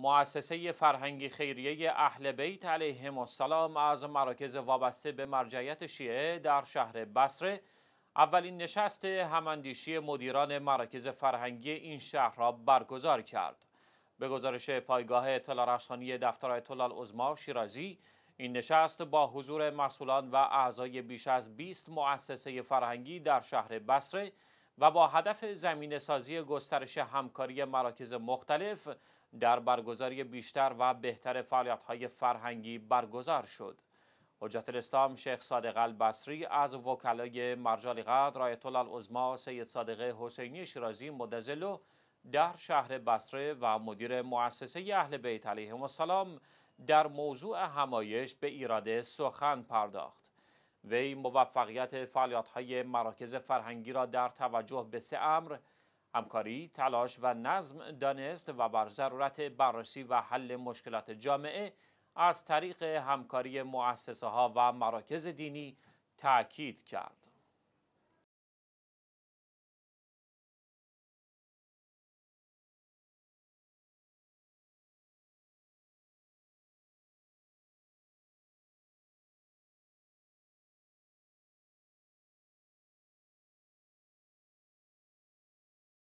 مؤسسه فرهنگی خیریه اهل بیت علیهم السلام از مراکز وابسته به مرجعیت شیعه در شهر بصره اولین نشست هماندیشی مدیران مراکز فرهنگی این شهر را برگزار کرد. به گزارش پایگاه اطلاع رسانی دفتر آیت الله شیرازی این نشست با حضور مسئولان و اعضای بیش از 20 مؤسسه فرهنگی در شهر بصره و با هدف زمین سازی گسترش همکاری مراکز مختلف در برگزاری بیشتر و بهتر فعالیت‌های فرهنگی برگزار شد. حجت الاسلام شیخ صادق البصری از وکلای مرجال قدر آیت العظما سید صادق حسینی شیرازی مدزلو در شهر بصره و مدیر مؤسسه اهل بیت علیهم السلام در موضوع همایش به ایراده سخن پرداخت. وی موفقیت فعالیت های مراکز فرهنگی را در توجه به سه امر همکاری، تلاش و نظم دانست و بر ضرورت بررسی و حل مشکلات جامعه از طریق همکاری مؤسسه ها و مراکز دینی تاکید کرد.